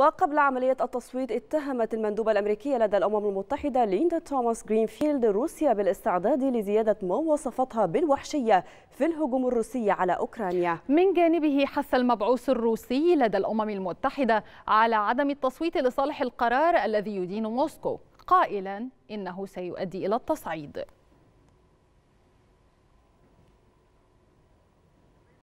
وقبل عملية التصويت اتهمت المندوبة الأمريكية لدى الأمم المتحدة ليندا توماس جرينفيلد روسيا بالاستعداد لزيادة ما وصفتها بالوحشية في الهجوم الروسي على أوكرانيا من جانبه حث المبعوث الروسي لدى الأمم المتحدة على عدم التصويت لصالح القرار الذي يدين موسكو قائلا إنه سيؤدي إلى التصعيد